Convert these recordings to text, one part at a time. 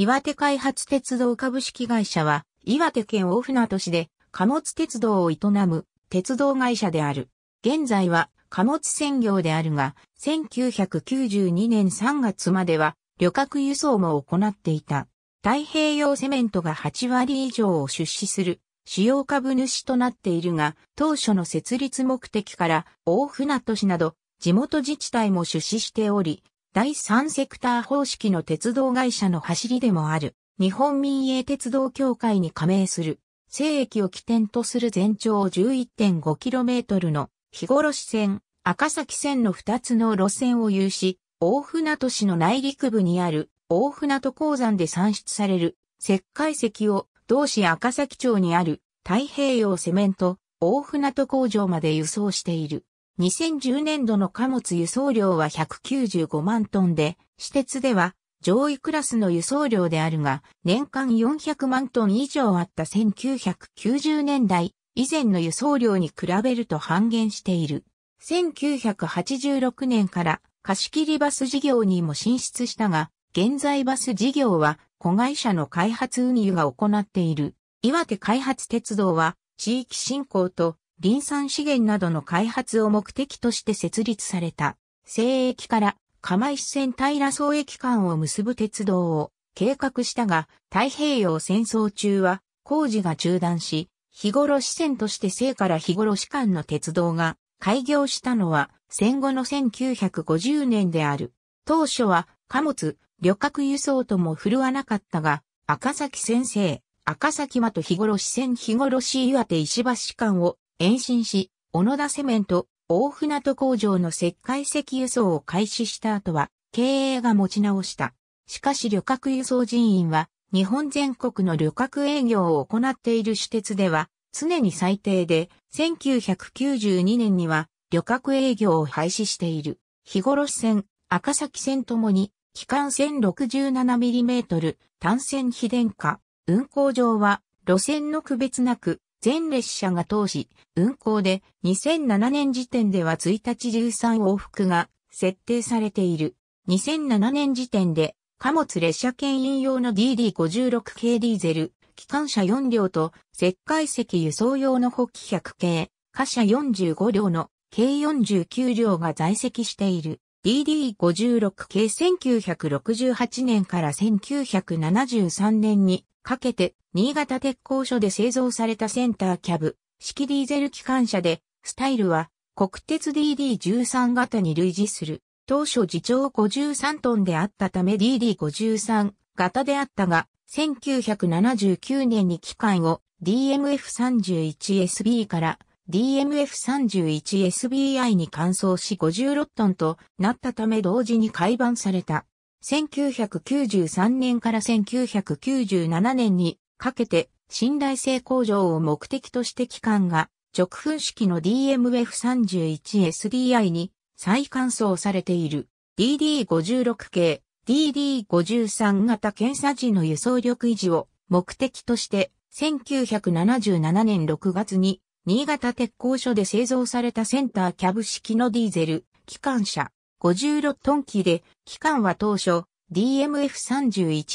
岩手開発鉄道株式会社は、岩手県大船渡市で貨物鉄道を営む鉄道会社である。現在は貨物専業であるが、1992年3月までは旅客輸送も行っていた。太平洋セメントが8割以上を出資する主要株主となっているが、当初の設立目的から大船渡市など地元自治体も出資しており、第3セクター方式の鉄道会社の走りでもある、日本民営鉄道協会に加盟する、西駅を起点とする全長 11.5km の日頃市線、赤崎線の2つの路線を有し、大船渡市の内陸部にある大船渡鉱山で産出される石灰石を同市赤崎町にある太平洋セメント大船渡工場まで輸送している。2010年度の貨物輸送量は195万トンで、私鉄では上位クラスの輸送量であるが、年間400万トン以上あった1990年代以前の輸送量に比べると半減している。1986年から貸切バス事業にも進出したが、現在バス事業は子会社の開発運輸が行っている。岩手開発鉄道は地域振興と林産資源などの開発を目的として設立された、西駅から釜石線平総駅間を結ぶ鉄道を計画したが、太平洋戦争中は工事が中断し、日頃支線として西から日頃市間の鉄道が開業したのは戦後の1950年である。当初は貨物、旅客輸送とも振るわなかったが、赤崎先生、赤崎間と日頃支線日頃市岩手石橋間を延伸し、小野田セメント、大船渡工場の石灰石輸送を開始した後は、経営が持ち直した。しかし旅客輸送人員は、日本全国の旅客営業を行っている私鉄では、常に最低で、1992年には、旅客営業を廃止している。日頃線、赤崎線ともに、機関線 67mm、単線非電化。運行上は、路線の区別なく、全列車が通し、運行で2007年時点では1日13往復が設定されている。2007年時点で貨物列車牽引用の DD56 系ディーゼル、機関車4両と石灰石輸送用の補機100系、貨車45両の計49両が在籍している。DD56 系1968年から1973年にかけて新潟鉄工所で製造されたセンターキャブ、式ディーゼル機関車で、スタイルは国鉄 DD13 型に類似する。当初自長53トンであったため DD53 型であったが、1979年に機械を DMF31SB から DMF31SBI に換装し56トンとなったため同時に改版された。1993年から1997年にかけて信頼性向上を目的として機関が直噴式の DMF31SDI に再換装されている DD56 系 DD53 型検査時の輸送力維持を目的として1977年6月に新潟鉄工所で製造されたセンターキャブ式のディーゼル機関車56トン機で機関は当初 DMF31SBI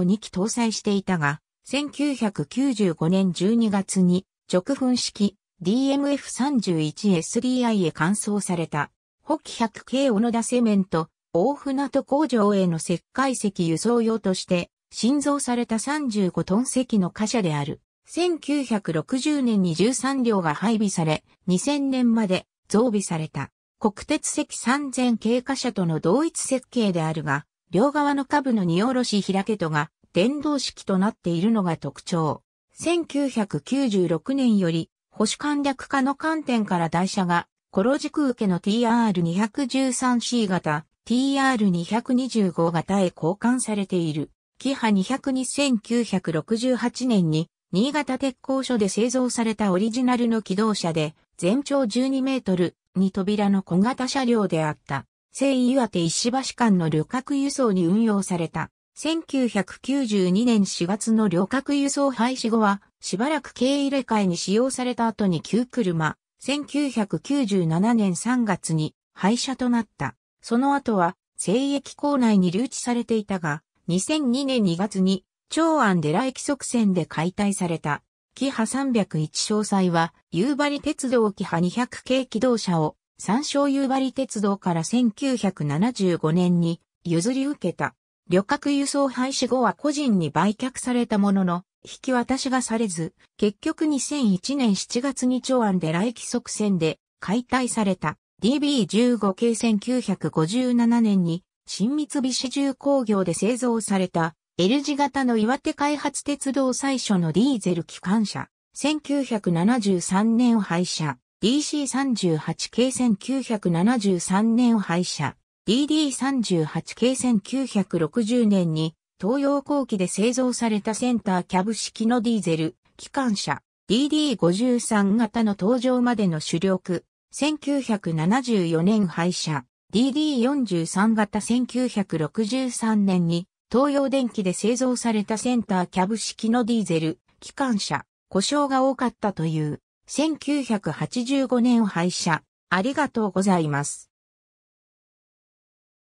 を2機搭載していたが1995年12月に直噴式 DMF31S3i へ換装された、北キ 100K 小野田セメント、大船渡工場への石灰石輸送用として、新造された35トン石の貨車である。1960年に13両が配備され、2000年まで増備された。国鉄石3000系貨車との同一設計であるが、両側の下部の荷下ろし開け戸が電動式となっているのが特徴。1996年より保守簡略化の観点から台車が、コロジク受けの TR213C 型、TR225 型へ交換されている。キハ2021968年に、新潟鉄工所で製造されたオリジナルの機動車で、全長12メートル、に扉の小型車両であった。西岩手石橋間の旅客輸送に運用された。1992年4月の旅客輸送廃止後は、しばらく軽入れ替えに使用された後に旧車、1997年3月に廃車となった。その後は、聖駅構内に留置されていたが、2002年2月に、長安寺駅側線で解体された。キハ301詳細は、夕張鉄道キハ200系機動車を、三章夕張鉄道から1975年に譲り受けた。旅客輸送廃止後は個人に売却されたものの、引き渡しがされず、結局2001年7月に長安で来期即戦で解体された DB15 系1957年に新三菱重工業で製造された L 字型の岩手開発鉄道最初のディーゼル機関車。1973年廃車。DC38 系1973年廃車。DD38 系1960年に東洋後期で製造されたセンターキャブ式のディーゼル、機関車 DD53 型の登場までの主力、1974年廃車 DD43 型1963年に東洋電機で製造されたセンターキャブ式のディーゼル、機関車、故障が多かったという1985年廃車、ありがとうございます。